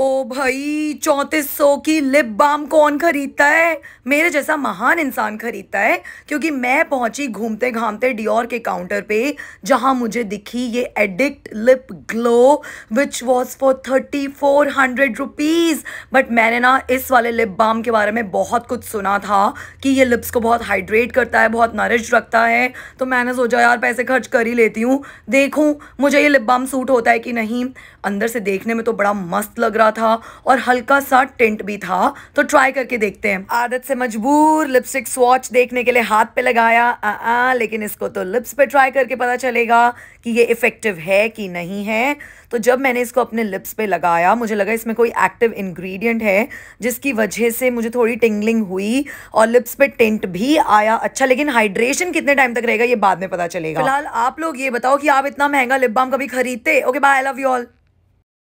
ओ भाई चौंतीस सौ की लिप बाम कौन खरीदता है मेरे जैसा महान इंसान खरीदता है क्योंकि मैं पहुंची घूमते घामते डियोर के काउंटर पे जहां मुझे दिखी ये addict lip glow which was for thirty four hundred rupees but मैंने ना इस वाले लिप बाम के बारे में बहुत कुछ सुना था कि ये लिप्स को बहुत हाइड्रेट करता है बहुत नरिश रखता है तो मैंने सोचा यार पैसे खर्च कर ही लेती हूँ देखूँ मुझे ये लिप बाम सूट होता है कि नहीं अंदर से देखने में तो बड़ा मस्त लग रहा कमरा था और हल्का सा टेंट भी था तो ट्राई करके देखते हैं आदत से मजबूर लिपस्टिक स्वॉच देखने के लिए हाथ पे लगाया आ, आ, लेकिन इसको तो लिप्स पे ट्राई करके पता चलेगा कि ये इफ़ेक्टिव है कि नहीं है तो जब मैंने इसको अपने लिप्स पे लगाया मुझे लगा इसमें कोई एक्टिव इंग्रेडिएंट है जिसकी वजह से मुझे थोड़ी टिंगलिंग हुई और लिप्स पे टेंट भी आया अच्छा लेकिन हाइड्रेशन कितने टाइम तक रहेगा ये बाद में पता चलेगा फिलहाल आप लोग ये बताओ कि आप इतना महंगा लिप बाम कभी खरीदते okay bye I love you all